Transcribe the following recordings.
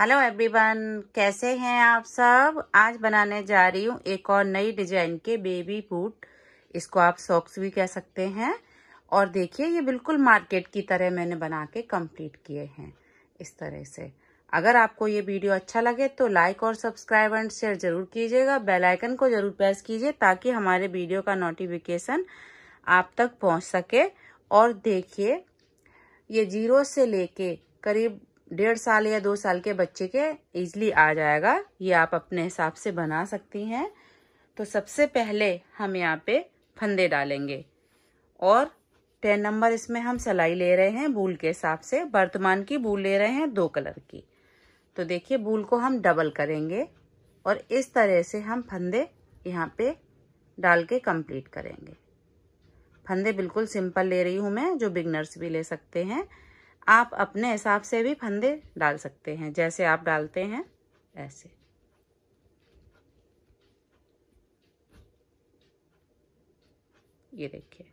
hello everyone कैसे हैं आप सब आज बनाने जा रही हूँ एक और नई डिजाइन के बेबी बूट इसको आप सॉक्स भी कह सकते हैं और देखिए ये बिल्कुल मार्केट की तरह मैंने बना के कंप्लीट किए हैं इस तरह से अगर आपको ये वीडियो अच्छा लगे तो लाइक और सब्सक्राइब एंड शेयर जरूर कीजिएगा बेल आइकन को जरूर प्रेस कीजिए ताकि हमारे वीडियो का नोटिफिकेशन आप तक पहुंच सके और देखिए ये जीरो से लेके करीब डेढ़ साल या दो साल के बच्चे के इजली आ जाएगा ये आप अपने हिसाब से बना सकती हैं तो सबसे पहले हम यहाँ पे फंदे डालेंगे और टेन नंबर इसमें हम सलाई ले रहे हैं बूल के हिसाब से वर्तमान की बूल ले रहे हैं दो कलर की तो देखिए बूल को हम डबल करेंगे और इस तरह से हम फंदे यहाँ पे डाल के कंप्लीट करेंगे फंदे बिल्कुल सिंपल ले रही हूँ मैं जो बिगनर्स भी ले सकते हैं आप अपने हिसाब से भी फंदे डाल सकते हैं जैसे आप डालते हैं ऐसे ये देखिए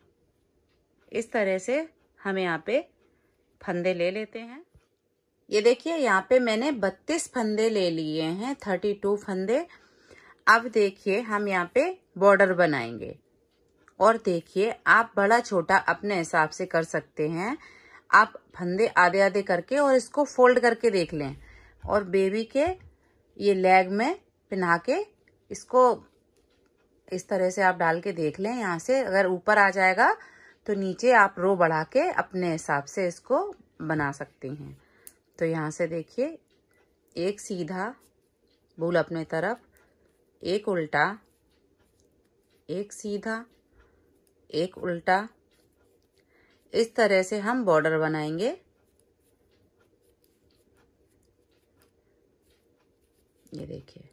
इस तरह से हम यहाँ पे फंदे ले लेते हैं ये देखिए यहाँ पे मैंने बत्तीस फंदे ले लिए हैं थर्टी टू फंदे अब देखिए हम यहाँ पे बॉर्डर बनाएंगे और देखिए आप बड़ा छोटा अपने हिसाब से कर सकते हैं आप फंदे आधे आधे करके और इसको फोल्ड करके देख लें और बेबी के ये लेग में पहना के इसको इस तरह से आप डाल के देख लें यहाँ से अगर ऊपर आ जाएगा तो नीचे आप रो बढ़ा के अपने हिसाब से इसको बना सकती हैं तो यहाँ से देखिए एक सीधा भूल अपने तरफ एक उल्टा एक सीधा एक उल्टा इस तरह से हम बॉर्डर बनाएंगे ये देखिए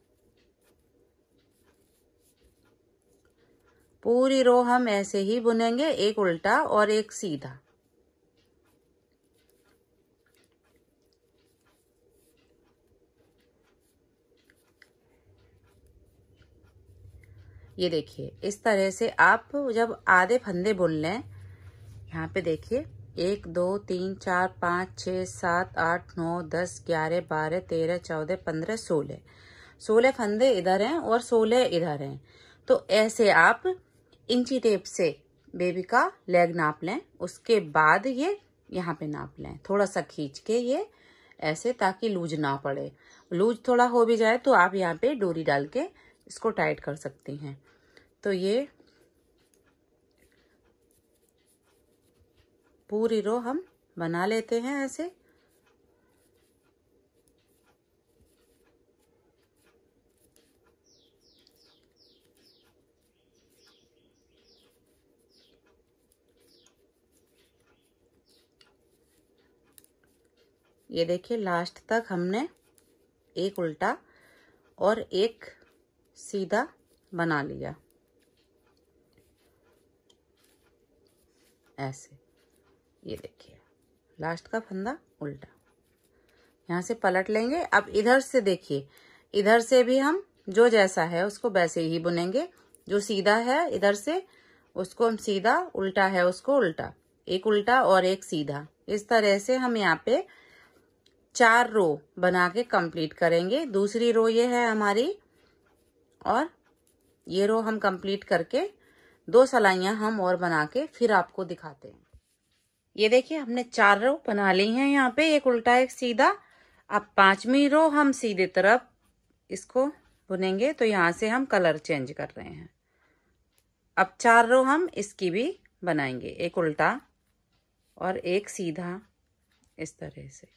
पूरी रो हम ऐसे ही बुनेंगे एक उल्टा और एक सीधा ये देखिए इस तरह से आप जब आधे फंदे बुन लें यहाँ पे देखिए एक दो तीन चार पाँच छः सात आठ नौ दस ग्यारह बारह तेरह चौदह पंद्रह सोलह सोलह फंदे इधर हैं और सोलह इधर हैं तो ऐसे आप इंची टेप से बेबी का लेग नाप लें उसके बाद ये यहाँ पे नाप लें थोड़ा सा खींच के ये ऐसे ताकि लूज ना पड़े लूज थोड़ा हो भी जाए तो आप यहाँ पे डोरी डाल के इसको टाइट कर सकती हैं तो ये पूरी रो हम बना लेते हैं ऐसे ये देखिए लास्ट तक हमने एक उल्टा और एक सीधा बना लिया ऐसे ये देखिए लास्ट का फंदा उल्टा यहाँ से पलट लेंगे अब इधर से देखिए इधर से भी हम जो जैसा है उसको वैसे ही बुनेंगे जो सीधा है इधर से उसको हम सीधा उल्टा है उसको उल्टा एक उल्टा और एक सीधा इस तरह से हम यहाँ पे चार रो बना के कंप्लीट करेंगे दूसरी रो ये है हमारी और ये रो हम कंप्लीट करके दो सलाइयाँ हम और बना के फिर आपको दिखाते हैं ये देखिए हमने चार रो बना ली हैं यहाँ पे एक उल्टा एक सीधा अब पांचवी रो हम सीधे तरफ इसको बुनेंगे तो यहाँ से हम कलर चेंज कर रहे हैं अब चार रो हम इसकी भी बनाएंगे एक उल्टा और एक सीधा इस तरह से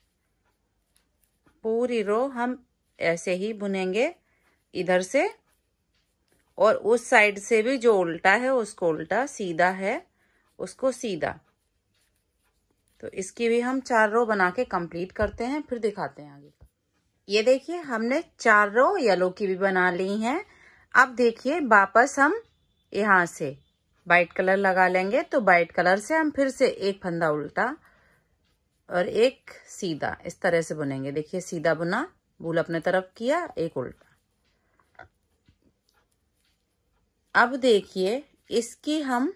पूरी रो हम ऐसे ही बुनेंगे इधर से और उस साइड से भी जो उल्टा है उसको उल्टा सीधा है उसको सीधा तो इसकी भी हम चार रो बना के कंप्लीट करते हैं फिर दिखाते हैं आगे ये देखिए हमने चार रो येलो की भी बना ली हैं अब देखिए वापस हम यहाँ से वाइट कलर लगा लेंगे तो वाइट कलर से हम फिर से एक फंदा उल्टा और एक सीधा इस तरह से बुनेंगे देखिए सीधा बुना भूल अपने तरफ किया एक उल्टा अब देखिए इसकी हम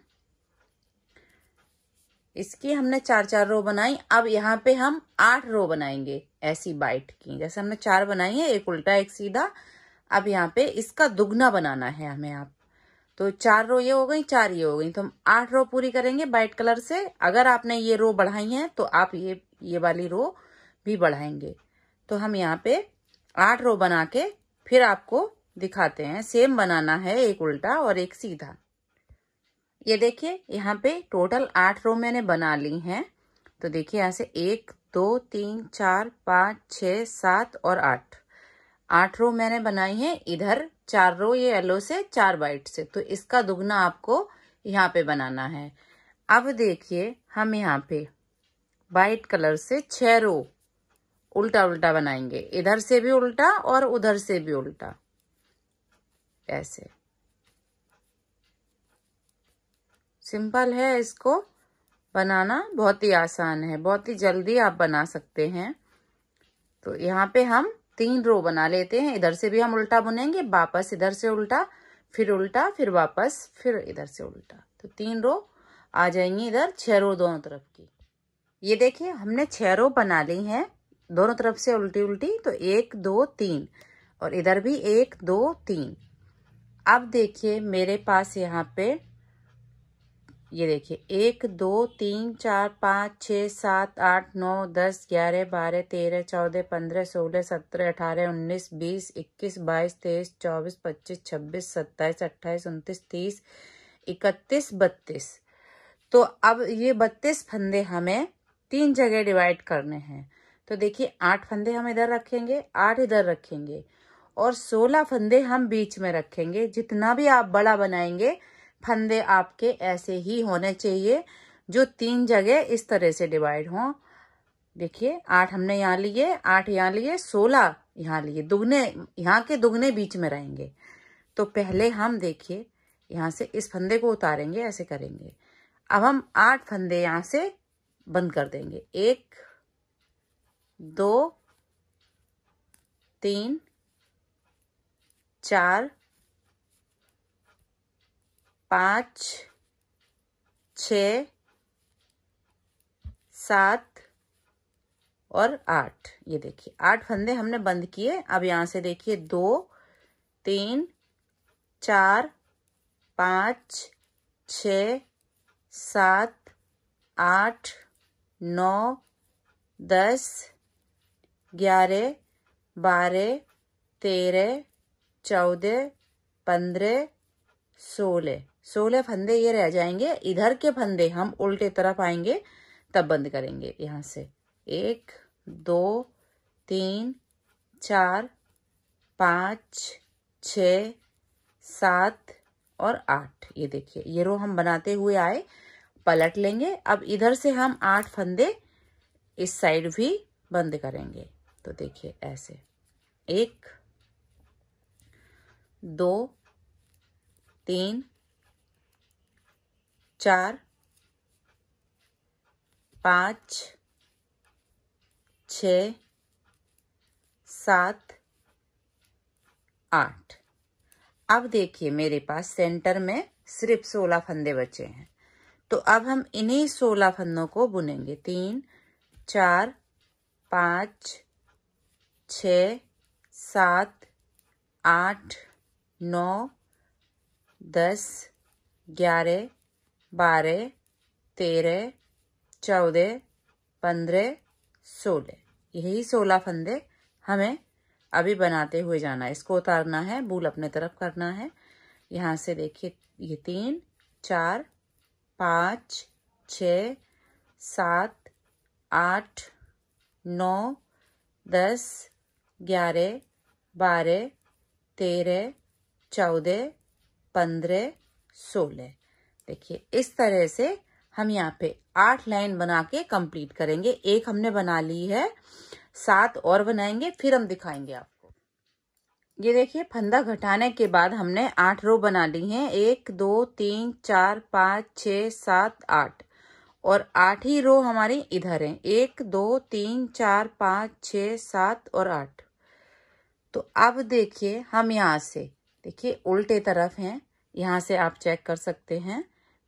इसकी हमने चार चार रो बनाई अब यहाँ पे हम आठ रो बनाएंगे ऐसी बाइट की जैसे हमने चार बनाई है एक उल्टा एक सीधा अब यहाँ पे इसका दुगना बनाना है हमें आप तो चार रो ये हो गई चार ये हो गई तो हम आठ रो पूरी करेंगे बाइट कलर से अगर आपने ये रो बढ़ाई है तो आप ये ये वाली रो भी बढ़ाएंगे तो हम यहाँ पे आठ रो बना के फिर आपको दिखाते हैं सेम बनाना है एक उल्टा और एक सीधा ये देखिए यहाँ पे टोटल आठ रो मैंने बना ली हैं तो देखिए यहाँ से एक दो तीन चार पाँच छ सात और आठ आठ रो मैंने बनाई है इधर चार रो ये येलो से चार वाइट से तो इसका दुगना आपको यहाँ पे बनाना है अब देखिए हम यहाँ पे वाइट कलर से छ रो उल्टा उल्टा बनाएंगे इधर से भी उल्टा और उधर से भी उल्टा ऐसे सिंपल है इसको बनाना बहुत ही आसान है बहुत ही जल्दी आप बना सकते हैं तो यहाँ पे हम तीन रो बना लेते हैं इधर से भी हम उल्टा बुनेंगे वापस इधर से उल्टा फिर उल्टा फिर वापस फिर इधर से उल्टा तो तीन रो आ जाएंगी इधर छह रो दोनों तरफ की ये देखिए हमने छह रो बना ली है दोनों तरफ से उल्टी उल्टी तो एक दो तीन और इधर भी एक दो तीन अब देखिए मेरे पास यहाँ पे ये देखिए एक दो तीन चार पाँच छः सात आठ नौ दस ग्यारह बारह तेरह चौदह पंद्रह सोलह सत्रह अठारह उन्नीस बीस इक्कीस बाईस तेईस चौबीस पच्चीस छब्बीस सत्ताईस अट्ठाईस उनतीस तीस इकतीस बत्तीस तो अब ये बत्तीस फंदे हमें तीन जगह डिवाइड करने हैं तो देखिए आठ फंदे हम इधर रखेंगे आठ इधर रखेंगे और सोलह फंदे हम बीच में रखेंगे जितना भी आप बड़ा बनाएंगे फंदे आपके ऐसे ही होने चाहिए जो तीन जगह इस तरह से डिवाइड हों देखिए आठ हमने यहाँ लिए आठ यहाँ लिए सोलह यहाँ लिए दुगने यहाँ के दुगने बीच में रहेंगे तो पहले हम देखिए यहाँ से इस फंदे को उतारेंगे ऐसे करेंगे अब हम आठ फंदे यहाँ से बंद कर देंगे एक दो तीन चार पाँच छ सात और आठ ये देखिए आठ फंदे हमने बंद किए अब यहाँ से देखिए दो तीन चार पाँच छ सात आठ नौ दस ग्यारह बारह तेरह चौदह पंद्रह सोलह सोलह फंदे ये रह जाएंगे इधर के फंदे हम उल्टे तरफ आएंगे तब बंद करेंगे यहाँ से एक दो तीन चार पाँच छ सात और आठ ये देखिए ये रो हम बनाते हुए आए पलट लेंगे अब इधर से हम आठ फंदे इस साइड भी बंद करेंगे तो देखिए ऐसे एक दो तीन चार पाँच छ सात आठ अब देखिए मेरे पास सेंटर में सिर्फ सोलह फंदे बचे हैं तो अब हम इन्हीं सोलह फंदों को बुनेंगे तीन चार पाँच छ सात आठ नौ दस ग्यारह बारह तेरह चौदह पंद्रह सोलह यही सोलह फंदे हमें अभी बनाते हुए जाना है इसको उतारना है बूल अपने तरफ करना है यहाँ से देखिए ये तीन चार पाँच छ सात आठ नौ दस ग्यारह बारह तेरह चौदह पंद्रह सोलह देखिए इस तरह से हम यहाँ पे आठ लाइन बना के कंप्लीट करेंगे एक हमने बना ली है सात और बनाएंगे फिर हम दिखाएंगे आपको ये देखिए फंदा घटाने के बाद हमने आठ रो बना ली हैं एक दो तीन चार पाँच छ सात आठ और आठ ही रो हमारी इधर है एक दो तीन चार पाँच छ सात और आठ तो अब देखिए हम यहाँ से देखिए उल्टे तरफ हैं यहाँ से आप चेक कर सकते हैं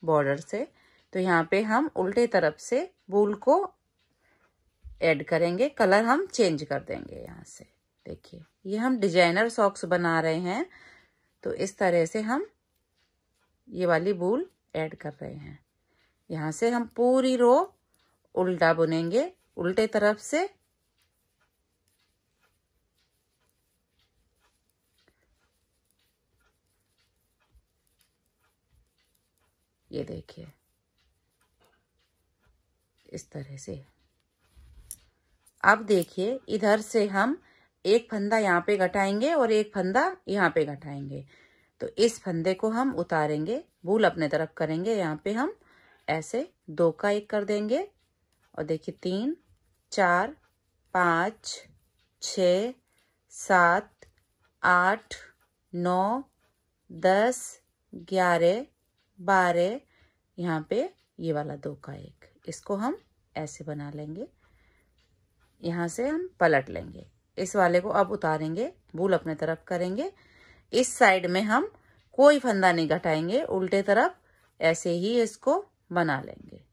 बॉर्डर से तो यहाँ पे हम उल्टे तरफ से बूल को ऐड करेंगे कलर हम चेंज कर देंगे यहाँ से देखिए ये हम डिजाइनर सॉक्स बना रहे हैं तो इस तरह से हम ये वाली बूल ऐड कर रहे हैं यहाँ से हम पूरी रो उल्टा बुनेंगे उल्टे तरफ से ये देखिए इस तरह से अब देखिए इधर से हम एक फंदा यहाँ पे घटाएंगे और एक फंदा यहाँ पे घटाएंगे तो इस फंदे को हम उतारेंगे भूल अपने तरफ करेंगे यहाँ पे हम ऐसे दो का एक कर देंगे और देखिए तीन चार पाँच छ सात आठ नौ दस ग्यारह बारह यहाँ पे ये वाला दो का एक इसको हम ऐसे बना लेंगे यहाँ से हम पलट लेंगे इस वाले को अब उतारेंगे भूल अपने तरफ करेंगे इस साइड में हम कोई फंदा नहीं घटाएंगे उल्टे तरफ ऐसे ही इसको बना लेंगे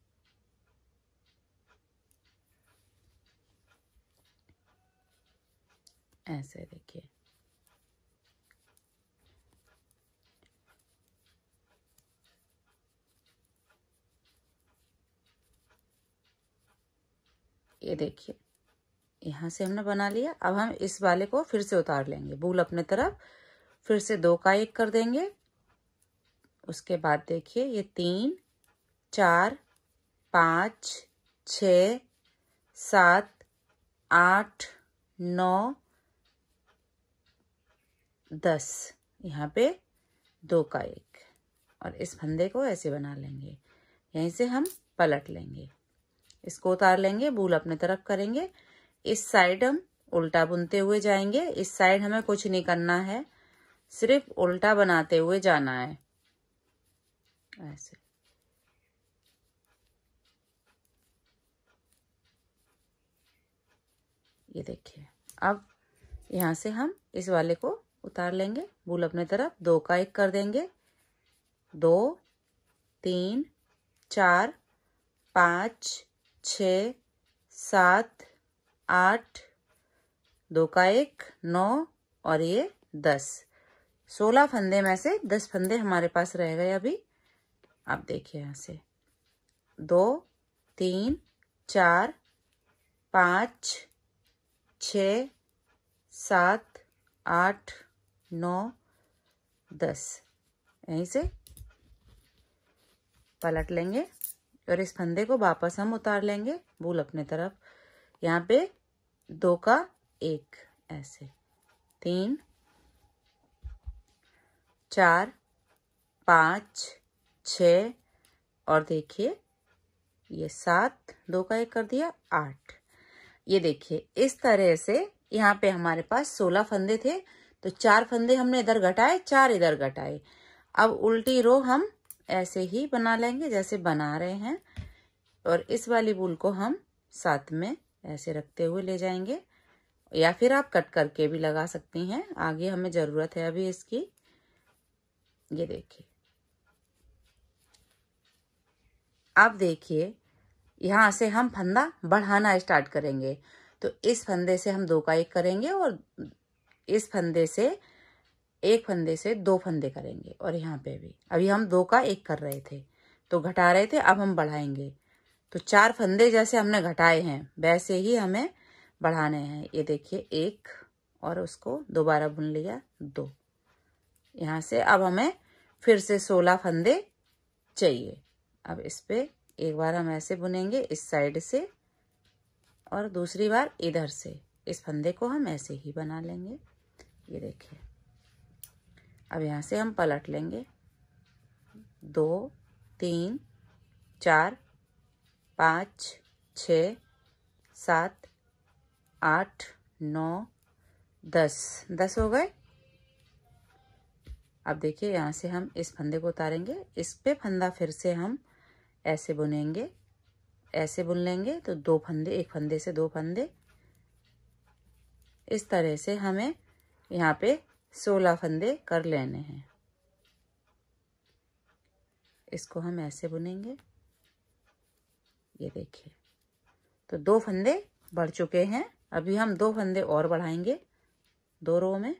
ऐसे देखिए ये देखिए यहाँ से हमने बना लिया अब हम इस वाले को फिर से उतार लेंगे भूल अपने तरफ फिर से दो का एक कर देंगे उसके बाद देखिए ये तीन चार पाँच छ सात आठ नौ दस यहाँ पे दो का एक और इस फंदे को ऐसे बना लेंगे यहीं से हम पलट लेंगे इसको उतार लेंगे बूल अपने तरफ करेंगे इस साइड हम उल्टा बुनते हुए जाएंगे इस साइड हमें कुछ नहीं करना है सिर्फ उल्टा बनाते हुए जाना है ऐसे ये देखिए अब यहां से हम इस वाले को उतार लेंगे भूल अपने तरफ दो का एक कर देंगे दो तीन चार पांच छ सात आठ दो का एक नौ और ये दस सोलह फंदे में से दस फंदे हमारे पास रह गए अभी आप देखिए यहाँ से दो तीन चार पाँच छ सात आठ नौ दस यहीं से पलट लेंगे और इस फंदे को वापस हम उतार लेंगे भूल अपने तरफ यहाँ पे दो का एक ऐसे तीन चार पाँच छ और देखिए ये सात दो का एक कर दिया आठ ये देखिए इस तरह से यहाँ पे हमारे पास सोलह फंदे थे तो चार फंदे हमने इधर घटाए चार इधर घटाए अब उल्टी रो हम ऐसे ही बना लेंगे जैसे बना रहे हैं और इस वाली बूल को हम साथ में ऐसे रखते हुए ले जाएंगे या फिर आप कट करके भी लगा सकती हैं आगे हमें ज़रूरत है अभी इसकी ये देखिए आप देखिए यहाँ से हम फंदा बढ़ाना स्टार्ट करेंगे तो इस फंदे से हम दो का एक करेंगे और इस फंदे से एक फंदे से दो फंदे करेंगे और यहाँ पे भी अभी हम दो का एक कर रहे थे तो घटा रहे थे अब हम बढ़ाएंगे तो चार फंदे जैसे हमने घटाए हैं वैसे ही हमें बढ़ाने हैं ये देखिए एक और उसको दोबारा बुन लिया दो यहाँ से अब हमें फिर से सोलह फंदे चाहिए अब इस पर एक बार हम ऐसे बुनेंगे इस साइड से और दूसरी बार इधर से इस फंदे को हम ऐसे ही बना लेंगे ये देखिए अब यहाँ से हम पलट लेंगे दो तीन चार पाँच छ सात आठ नौ दस दस हो गए अब देखिए यहाँ से हम इस फंदे को उतारेंगे इस पे फंदा फिर से हम ऐसे बुनेंगे ऐसे बुन लेंगे तो दो फंदे एक फंदे से दो फंदे इस तरह से हमें यहाँ पे सोलह फंदे कर लेने हैं इसको हम ऐसे बुनेंगे ये देखिए तो दो फंदे बढ़ चुके हैं अभी हम दो फंदे और बढ़ाएंगे दो रो में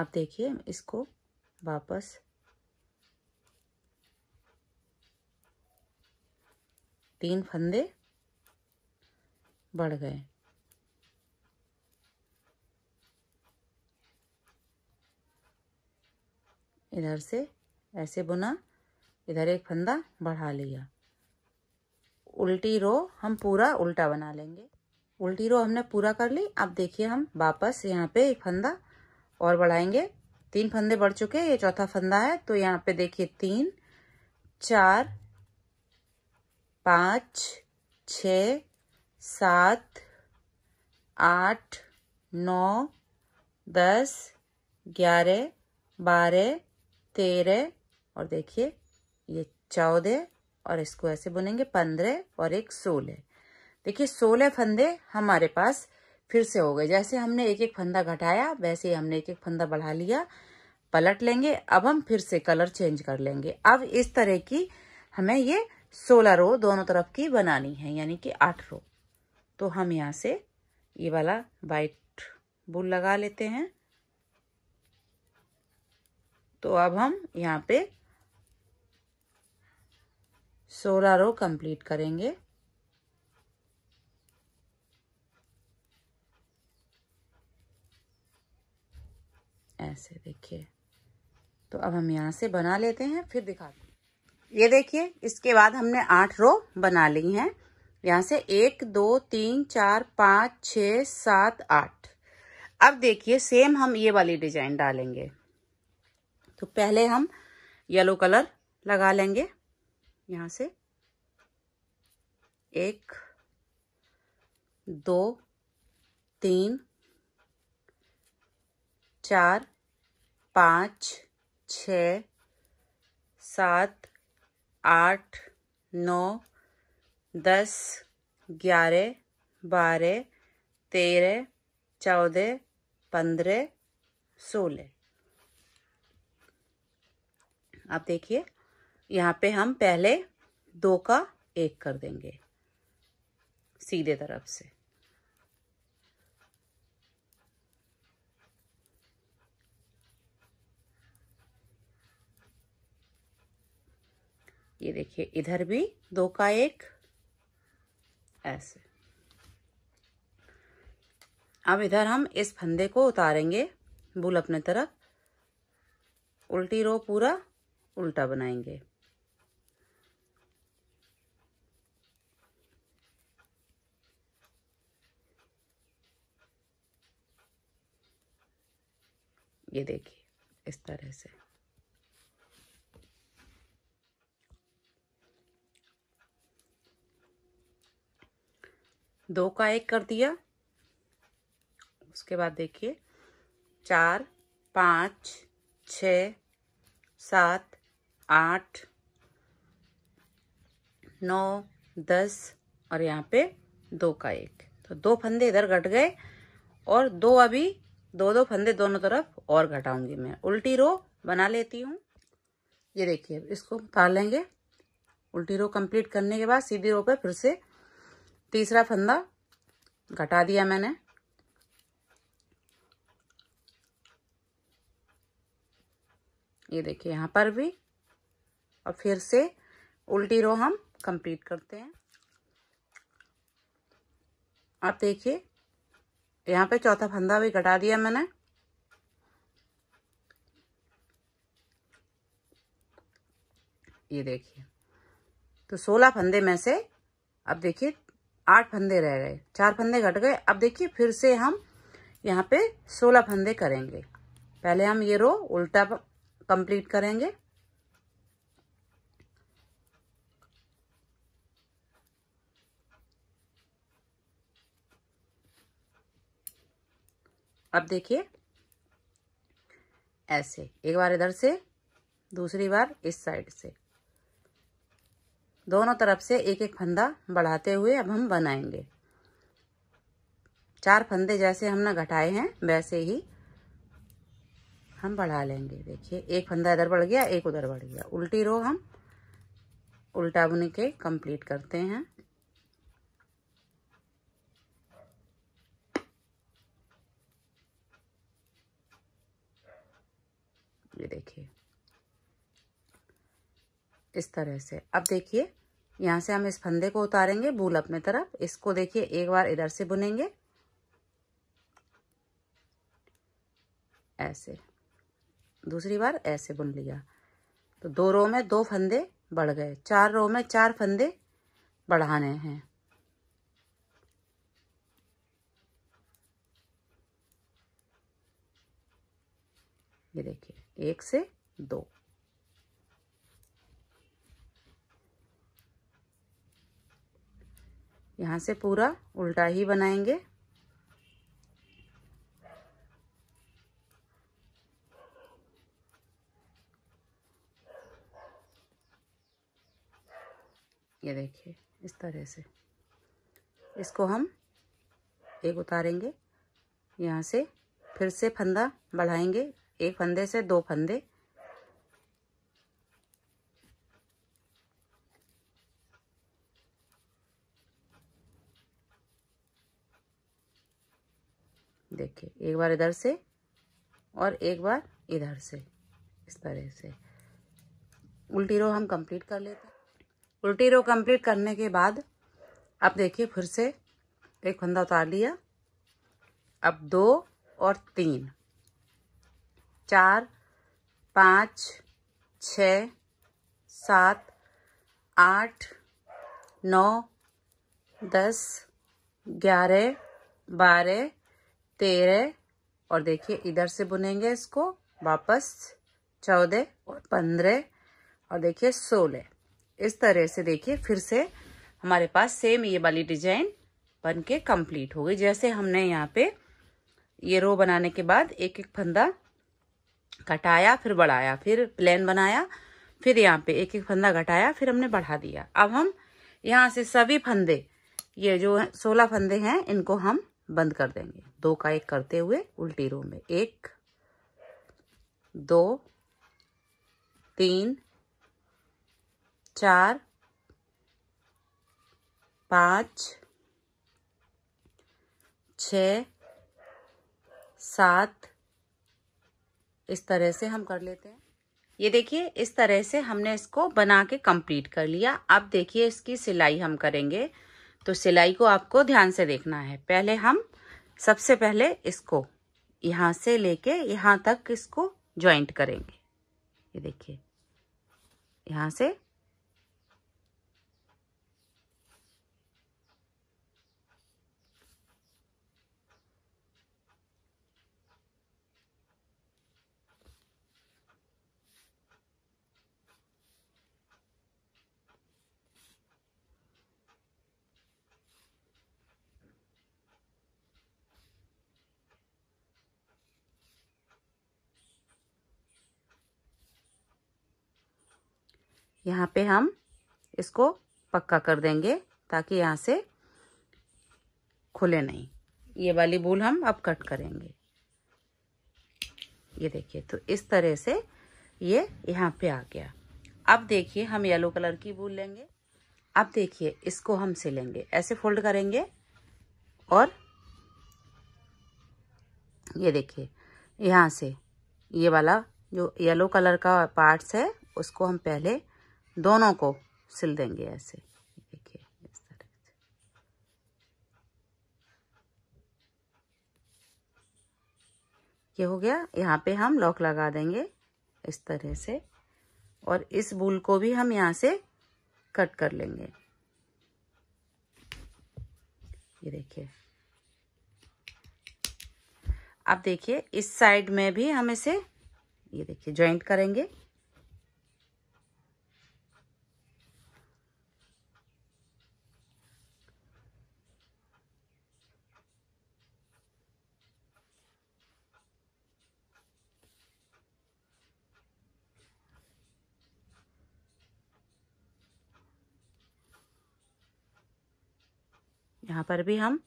अब देखिए इसको वापस तीन फंदे बढ़ गए इधर से ऐसे बुना इधर एक फंदा बढ़ा लिया उल्टी रो हम पूरा उल्टा बना लेंगे उल्टी रो हमने पूरा कर ली अब देखिए हम वापस यहाँ पे एक फंदा और बढ़ाएंगे तीन फंदे बढ़ चुके हैं ये चौथा फंदा है तो यहाँ पे देखिए तीन चार पाँच छ सात आठ नौ दस ग्यारह बारह तेरह और देखिए ये चौदह और इसको ऐसे बुनेंगे पंद्रह और एक सोलह देखिए सोलह फंदे हमारे पास फिर से हो गए जैसे हमने एक एक फंदा घटाया वैसे ही हमने एक एक फंदा बढ़ा लिया पलट लेंगे अब हम फिर से कलर चेंज कर लेंगे अब इस तरह की हमें ये सोलह रो दोनों तरफ की बनानी है यानी कि आठ रो तो हम यहाँ से ये वाला वाइट बुल लगा लेते हैं तो अब हम यहाँ पे सोलह रो कंप्लीट करेंगे ऐसे देखिए तो अब हम यहाँ से बना लेते हैं फिर दिखाते हैं ये देखिए इसके बाद हमने आठ रो बना ली हैं यहाँ से एक दो तीन चार पाँच छ सात आठ अब देखिए सेम हम ये वाली डिजाइन डालेंगे तो पहले हम येलो कलर लगा लेंगे यहाँ से एक दो तीन चार पाँच छ सात आठ नौ दस ग्यारह बारह तेरह चौदह पंद्रह सोलह आप देखिए यहाँ पे हम पहले दो का एक कर देंगे सीधे तरफ से ये देखिए इधर भी दो का एक ऐसे अब इधर हम इस फंदे को उतारेंगे बुल अपने तरफ उल्टी रो पूरा उल्टा बनाएंगे ये देखिए इस तरह से दो का एक कर दिया उसके बाद देखिए चार पाँच छ सात आठ नौ दस और यहाँ पे दो का एक तो दो फंदे इधर घट गए और दो अभी दो दो फंदे दोनों तरफ और घटाऊंगी मैं उल्टी रो बना लेती हूँ ये देखिए इसको उतार लेंगे उल्टी रो कंप्लीट करने के बाद सीधी रो पे फिर से तीसरा फंदा घटा दिया मैंने ये देखिए यहाँ पर भी और फिर से उल्टी रो हम कंप्लीट करते हैं आप देखिए यहाँ पे चौथा फंदा भी घटा दिया मैंने ये देखिए तो सोलह फंदे में से अब देखिए आठ फंदे रह गए चार फंदे घट गए अब देखिए फिर से हम यहाँ पे सोलह फंदे करेंगे पहले हम ये रो उल्टा कंप्लीट करेंगे अब देखिए ऐसे एक बार इधर से दूसरी बार इस साइड से दोनों तरफ से एक एक फंदा बढ़ाते हुए अब हम बनाएंगे चार फंदे जैसे हमने घटाए हैं वैसे ही हम बढ़ा लेंगे देखिए एक फंदा इधर बढ़ गया एक उधर बढ़ गया उल्टी रो हम उल्टा बुन के कंप्लीट करते हैं ये देखिए इस तरह से अब देखिए यहाँ से हम इस फंदे को उतारेंगे भूल अपने तरफ इसको देखिए एक बार इधर से बुनेंगे ऐसे दूसरी बार ऐसे बुन लिया तो दो रो में दो फंदे बढ़ गए चार रो में चार फंदे बढ़ाने हैं ये देखिए एक से दो यहाँ से पूरा उल्टा ही बनाएंगे ये देखिए इस तरह से इसको हम एक उतारेंगे यहाँ से फिर से फंदा बढ़ाएंगे एक फंदे से दो फंदे देखिए एक बार इधर से और एक बार इधर से इस तरह से उल्टी रो हम कंप्लीट कर लेते हैं उल्टी रो कंप्लीट करने के बाद अब देखिए फिर से एक फंदा उतार लिया अब दो और तीन चार पाँच छ सात आठ नौ दस ग्यारह बारह तेरह और देखिए इधर से बुनेंगे इसको वापस चौदह और पंद्रह और देखिए सोलह इस तरह से देखिए फिर से हमारे पास सेम ये वाली डिजाइन बन के कम्प्लीट हो गई जैसे हमने यहाँ पे ये रो बनाने के बाद एक एक फंदा घटाया फिर बढ़ाया फिर प्लेन बनाया फिर यहाँ पे एक एक फंदा घटाया फिर हमने बढ़ा दिया अब हम यहाँ से सभी फंदे ये जो सोलह फंदे हैं इनको हम बंद कर देंगे दो का एक करते हुए उल्टी रो में एक दो तीन चार पाँच छ सात इस तरह से हम कर लेते हैं ये देखिए इस तरह से हमने इसको बना के कंप्लीट कर लिया अब देखिए इसकी सिलाई हम करेंगे तो सिलाई को आपको ध्यान से देखना है पहले हम सबसे पहले इसको यहाँ से लेके यहाँ तक इसको ज्वाइंट करेंगे ये देखिए यहाँ से यहाँ पे हम इसको पक्का कर देंगे ताकि यहाँ से खुले नहीं ये वाली बूल हम अब कट करेंगे ये देखिए तो इस तरह से ये यहाँ पे आ गया अब देखिए हम येलो कलर की बूल लेंगे अब देखिए इसको हम सिलेंगे ऐसे फोल्ड करेंगे और ये देखिए यहाँ से ये वाला जो येलो कलर का पार्ट्स है उसको हम पहले दोनों को सिल देंगे ऐसे देखिए इस तरह से ये हो गया यहाँ पे हम लॉक लगा देंगे इस तरह से और इस बुल को भी हम यहाँ से कट कर लेंगे ये देखिए अब देखिए इस साइड में भी हम इसे ये देखिए ज्वाइंट करेंगे यहाँ पर भी हम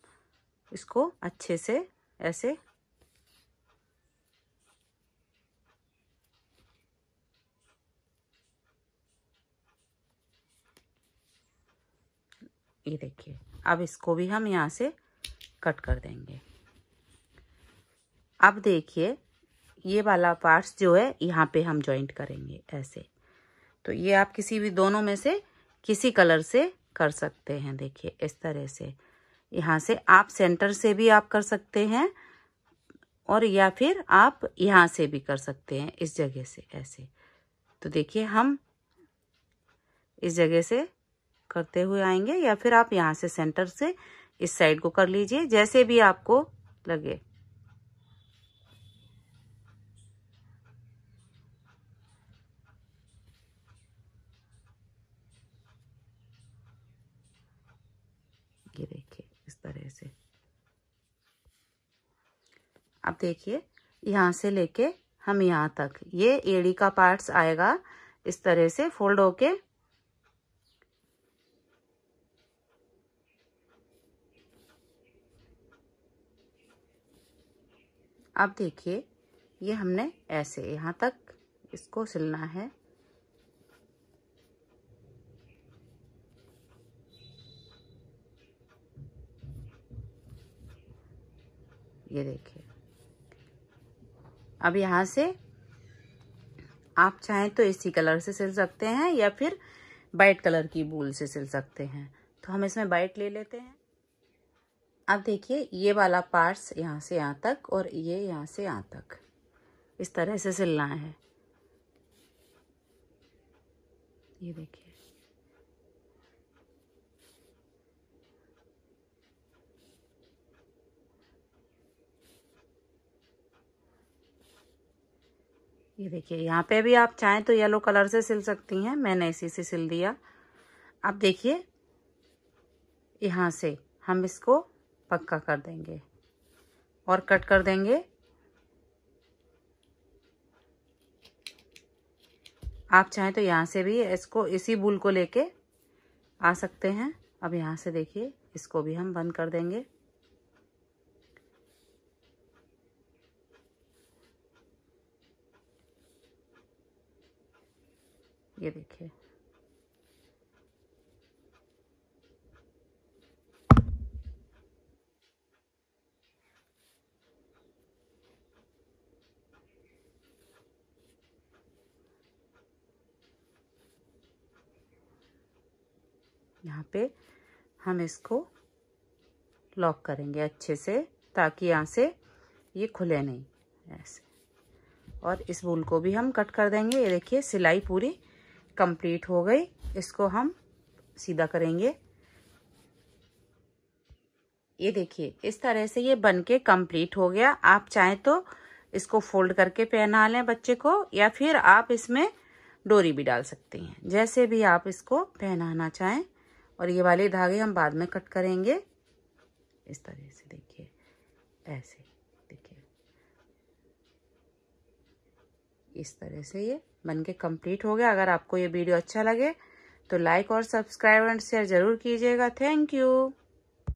इसको अच्छे से ऐसे ये देखिए अब इसको भी हम यहाँ से कट कर देंगे अब देखिए ये वाला पार्ट्स जो है यहाँ पे हम जॉइंट करेंगे ऐसे तो ये आप किसी भी दोनों में से किसी कलर से कर सकते हैं देखिए इस तरह से यहाँ से आप सेंटर से भी आप कर सकते हैं और या फिर आप यहाँ से भी कर सकते हैं इस जगह से ऐसे तो देखिए हम इस जगह से करते हुए आएंगे या फिर आप यहाँ से सेंटर से इस साइड को कर लीजिए जैसे भी आपको लगे अब देखिए यहाँ से लेके हम यहाँ तक ये एड़ी का पार्ट्स आएगा इस तरह से फोल्ड होके अब देखिए ये हमने ऐसे यहाँ तक इसको सिलना है ये देखिए अब यहाँ से आप चाहें तो इसी कलर से सिल सकते हैं या फिर वाइट कलर की बूल से सिल सकते हैं तो हम इसमें वाइट ले लेते हैं अब देखिए ये वाला पार्ट्स यहाँ से यहाँ तक और ये यहाँ से यहाँ तक इस तरह से सिलना है ये देखिए ये देखिए यहाँ पे भी आप चाहें तो येलो कलर से सिल सकती हैं मैंने इसी से सिल दिया अब देखिए यहाँ से हम इसको पक्का कर देंगे और कट कर देंगे आप चाहें तो यहाँ से भी इसको इसी बुल को लेके आ सकते हैं अब यहाँ से देखिए इसको भी हम बंद कर देंगे ये देखिए यहाँ पे हम इसको लॉक करेंगे अच्छे से ताकि यहाँ से ये खुले नहीं ऐसे और इस बूल को भी हम कट कर देंगे ये देखिए सिलाई पूरी कंप्लीट हो गई इसको हम सीधा करेंगे ये देखिए इस तरह से ये बन के हो गया आप चाहें तो इसको फोल्ड करके पहना लें बच्चे को या फिर आप इसमें डोरी भी डाल सकते हैं जैसे भी आप इसको पहनाना चाहें और ये वाले धागे हम बाद में कट करेंगे इस तरह से देखिए ऐसे देखिए इस तरह से ये बनके कंप्लीट हो गया अगर आपको ये वीडियो अच्छा लगे तो लाइक और सब्सक्राइब एंड शेयर जरूर कीजिएगा थैंक यू